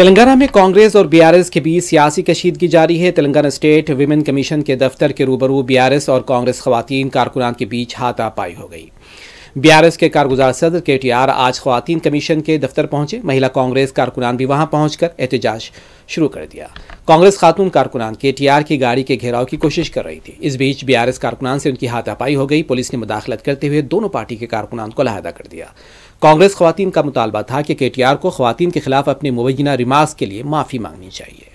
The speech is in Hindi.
तेलंगाना में कांग्रेस और बीआरएस के बीच सियासी कशीदगी जारी है तेलंगाना स्टेट वीमेन कमीशन के दफ्तर के रूबरू बीआरएस और कांग्रेस खवतान कारकुनान के बीच हाथापाई हो गई बीआरएस के कारगुजार सदर के टी आर आज खुवान कमीशन के दफ्तर पहुंचे महिला कांग्रेस कारकुनान भी वहां पहुंचकर एहतजाज शुरू कर दिया कांग्रेस खातून कारकुनान केटीआर की गाड़ी के घेराव की कोशिश कर रही थी इस बीच बीआरएस कारकुनान से उनकी हाथापाई हो गई पुलिस ने मुदाखलत करते हुए दोनों पार्टी के कारकुनान को लहदा कर दिया कांग्रेस खातन का मुतालबा था कि केटीआर को खातन के खिलाफ अपने मुबैना रिमार्क के लिए माफी मांगनी चाहिए